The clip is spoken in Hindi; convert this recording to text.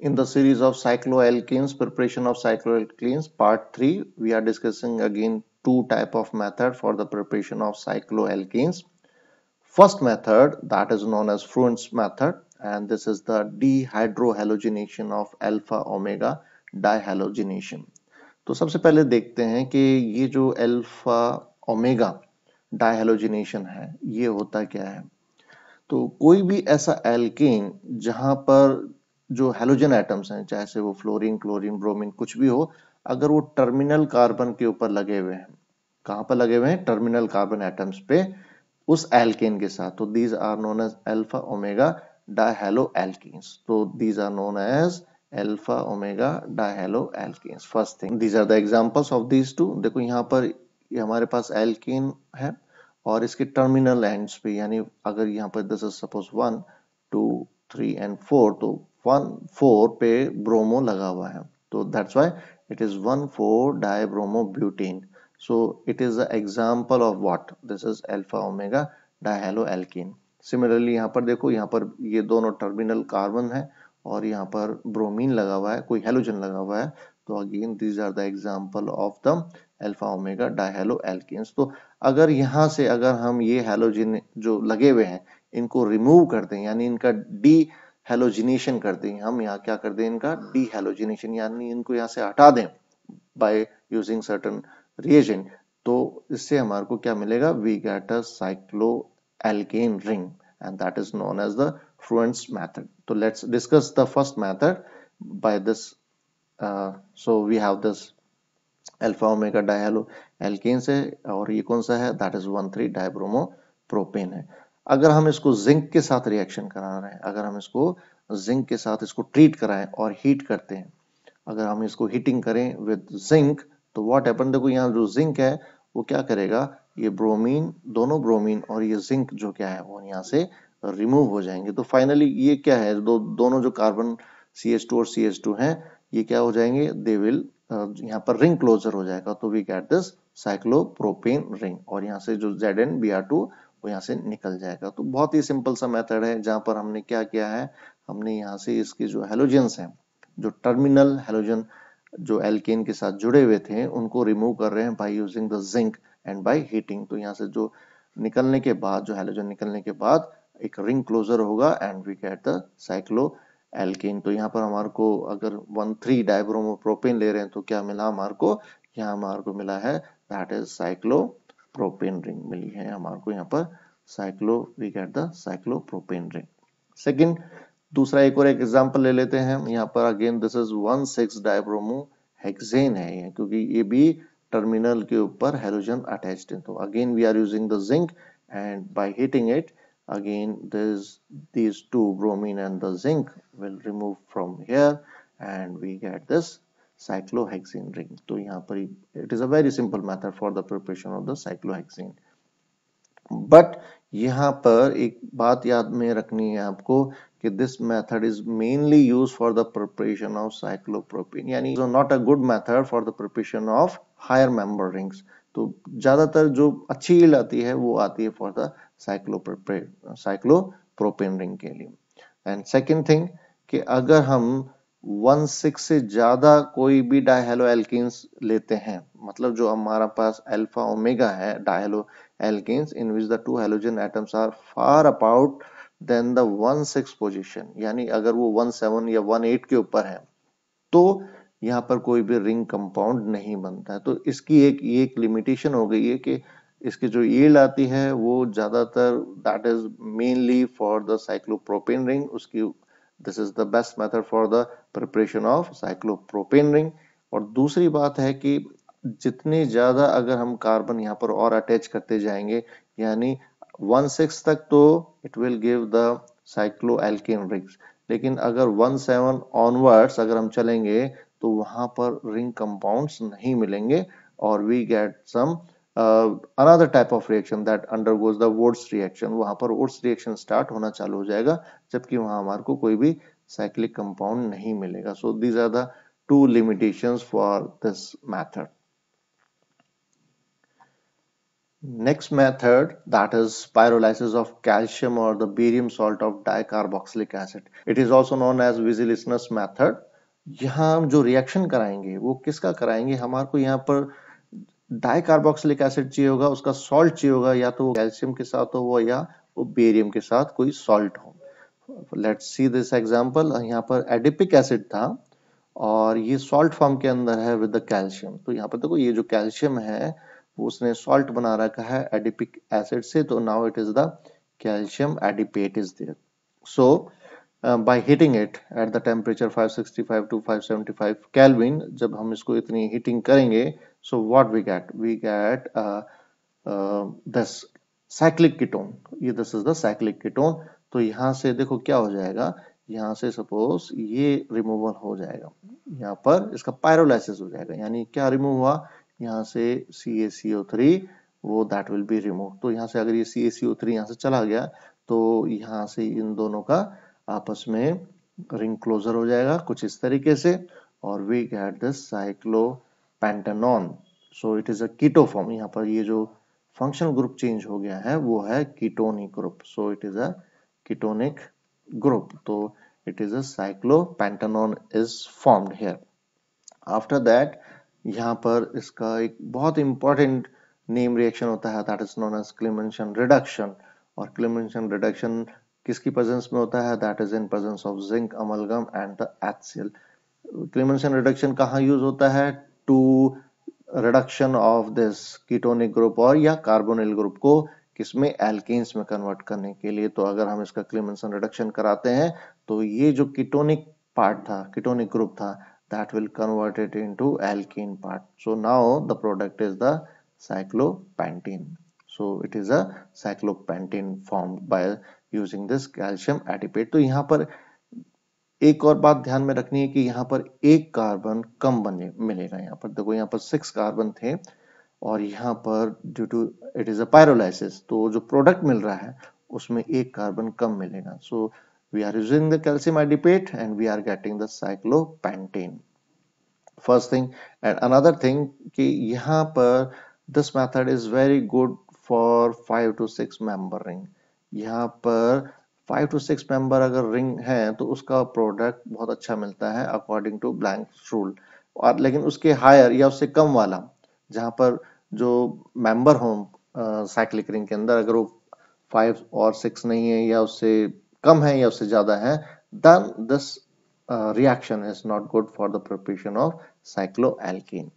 in the series of cycloalkenes preparation of cycloalkenes part 3 we are discussing again two type of method for the preparation of cycloalkenes first method that is known as fruens method and this is the dehydrohalogenation of alpha omega dihalogenation to sabse pehle dekhte hain ki ye jo alpha omega dihalogenation hai ye hota kya hai तो कोई भी ऐसा एल्केन जहां पर जो हेलोजन एटम्स हैं चाहे से वो फ्लोरीन क्लोरीन ब्रोमीन कुछ भी हो अगर वो टर्मिनल कार्बन के ऊपर लगे हुए हैं कहाँ पर लगे हुए हैं टर्मिनल कार्बन एटम्स पे उस एल्केन के साथ तो these are known as alpha omega dihalo एल्किस तो these are known as alpha omega dihalo एल्किस first thing these are the examples of these two देखो यहाँ पर ये हमारे पास एल्किन है और इसके टर्मिनल एंड्स पे यानी अगर यहाँ पर this is suppose one two three and four तो वन फोर पे ब्रोमो लगा हुआ है तो that's why it is one four dibromo butane so it is example of what this is alpha omega dihalo alkane similarly यहाँ पर देखो यहाँ पर ये दोनों टर्मिनल कार्बन है और यहाँ पर ब्रोमीन लगा हुआ है कोई हेलोजन लगा हुआ है तो again these are the example of the alpha omega dihalo alkane तो अगर यहाँ से अगर हम ये हेलोजिन जो लगे हुए हैं इनको रिमूव कर दें यानी इनका डी हेलोजिनेशन कर दें हम यहाँ क्या कर दें इनका डीहेलोजिनेशन यानी इनको यहाँ से हटा दें बाय यूजिंग सर्टन रिएजेंट तो इससे हमारे को क्या मिलेगा we get a cycloalkane ring and that is known as the Freund's method तो let's discuss the first method by this so we have this this omega uh, omega alkane से और ये कौन सा है that is one three dibromo propane है अगर हम इसको जिंक के साथ रिएक्शन करा रहे हैं अगर हम इसको जिंक के साथ इसको ट्रीट कराएं और हीट करते हैं अगर हम इसको हीटिंग करें विद जिंक तो वॉट एपन देखो यहाँ जो जिंक है वो क्या करेगा ये ब्रोमीन दोनों ब्रोमीन और ये जिंक जो क्या है वो यहाँ से रिमूव हो जाएंगे तो फाइनली ये क्या है दो दोनों जो कार्बन सी एस टू और सी एस टू है ये क्या हो जाएंगे दे विल यहाँ पर रिंग क्लोजर हो जाएगा तो we get this cyclopropane ring और यहाँ से जो Z N B R two वो यहाँ से निकल जाएगा तो बहुत ही सिंपल सा मेथड है जहां पर हमने क्या किया है हमने यहाँ से इसके जो हेलोजेंस हैं जो टर्मिनल हेलोजन जो एल्केन के साथ जुड़े हुए थे उनको रिमूव कर रहे हैं by using the zinc and by heating तो यहाँ से जो निकलने के बाद जो हेलोजन निकलने के बाद एक रिंग क्लोजर होगा and we get the cycloalkane तो यहाँ पर हमारे को अगर वन थ्री प्रोपेन ले रहे हैं तो क्या मिला हमारे को यहाँ हमारे को मिला है that is cyclopropane ring मिली है हमारे को यहाँ पर cyclo we get the cyclopropane ring second दूसरा एक और एक एग्जाम्पल ले लेते हैं यहाँ पर again this is one six dibromo hexane है क्योंकि ये भी टर्मिनल के ऊपर हेलोजन अटैच है तो again we are using the zinc and by heating it again this this two bromine and the zinc will remove from here and we get this cyclohexene ring तो यहाँ पर it is a very simple method for the preparation of the cyclohexene but यहाँ पर एक बात याद में रखनी है आपको कि this method is mainly use for the preparation of cyclopropane यानी not a good method for the preparation of higher member rings तो ज्यादातर जो अच्छी ईल्ड आती है वो आती है for the cyclopropane cyclopropane ring के लिए एंड सेकेंड थिंग कि अगर हम वन सिक्स से ज्यादा कोई भी डायहेलो एल्किस लेते हैं मतलब जो हमारे पास अल्फा ओमेगा है dihaloalkanes in which the two halogen atoms are far about then the one six position यानी अगर वो वन सेवन या वन एट के ऊपर है तो यहाँ पर कोई भी रिंग कंपाउंड नहीं बनता है तो इसकी एक ये एक लिमिटेशन हो गई है कि इसकी जो ईल्ड आती है वो ज़्यादातर that is mainly for the cyclopropane ring उसकी this is the best method for the preparation of cyclopropane ring और दूसरी बात है कि जितने ज्यादा अगर हम कार्बन यहाँ पर और अटैच करते जाएंगे यानी वन सिक्स तक तो it will give the cycloalkane rings लेकिन अगर वन सेवन ऑनवर्ड्स अगर हम चलेंगे तो वहां पर रिंग कंपाउंड्स नहीं मिलेंगे और we get some another type of reaction that undergoes the Wurtz reaction वहां पर वोट्स रिएक्शन स्टार्ट होना चालू हो जाएगा जबकि वहां हमारे को कोई भी साइक्लिक कंपाउंड नहीं मिलेगा so these are the two limitation for this method next method that is pyrolysis of calcium or the barium salt of dicarboxylic acid it is also known as Wislicenus method यहाँ हम जो रिएक्शन कराएंगे वो किसका कराएंगे हमारे को यहाँ पर डाई कार्बोक्सिलिक एसिड चाहिए होगा उसका सॉल्ट चाहिए होगा या तो कैल्शियम के साथ हो वो या वो बेरियम के साथ कोई सॉल्ट हो लेट्स सी दिस एग्जांपल यहाँ पर एडिपिक एसिड था और ये सॉल्ट फॉर्म के अंदर है विद द कैल्शियम तो यहाँ पर देखो ये जो कैल्शियम है वो उसने सॉल्ट बना रखा है एडिपिक एसिड से तो now it is the calcium adipate is there so by heating it at the temperature 565 to 575 kelvin जब हम इसको इतनी हीटिंग करेंगे So what we get? We get uh, uh, this cyclic ketone ये this is the cyclic ketone तो यहाँ से देखो क्या हो जाएगा यहाँ से सपोज ये रिमूवल हो जाएगा यहाँ पर इसका पायरोलाइसिस हो जाएगा यानी क्या रिमूव हुआ यहाँ से C A C O three वो दैट विल बी रिमूव तो यहाँ से अगर ये सी ए सी ओ थ्री यहाँ से चला गया तो यहाँ से इन दोनों का आपस में रिंग क्लोजर हो जाएगा कुछ इस तरीके से और we get this cyclopentanone so it is a keto form यहाँ पर ये जो फंक्शनल ग्रुप चेंज हो गया है वो है ketonic group so it is a ketonic group तो it is a cyclopentanone is formed here after that यहाँ पर इसका एक बहुत इंपॉर्टेंट नेम रिएक्शन होता है that is known as Clemmensen reduction और क्लिमेंशन रिडक्शन किसकी प्रेजेंस में होता है that is in presence of zinc amalgam and the HCl Clemmensen reduction कहाँ यूज होता है to reduction of this ketonic group और या कार्बोनिल ग्रुप को किसमें एल्केन्स में कन्वर्ट करने के लिए तो अगर हम इसका क्लेमेंसन रिडक्शन कराते हैं तो ये जो कीटोनिक पार्ट था कीटोनिक ग्रुप था that will convert it into alkene part so now the product is the cyclopentene so it is a cyclopentene formed by using this calcium adipate तो यहाँ पर एक और बात ध्यान में रखनी है कि यहां पर एक कार्बन कम बने मिलेगा यहां पर देखो यहां पर सिक्स कार्बन थे और यहां पर due to it is a pyrolysis तो जो प्रोडक्ट मिल रहा है उसमें एक कार्बन कम मिलेगा so we are using the calcium adipate and we are getting the cyclopentane first thing and another thing कि यहां पर this method is very good for five to six member ring पर फाइव टू सिक्स मेंबर अगर रिंग है तो उसका प्रोडक्ट बहुत अच्छा मिलता है अकॉर्डिंग टू ब्लैंक रूल और लेकिन उसके हायर या उससे कम वाला जहां पर जो मेंबर हो साइक्लिक रिंग के अंदर अगर वो फाइव और सिक्स नहीं है या उससे कम है या उससे ज्यादा है then this reaction is not good for the preparation of cyclo alkene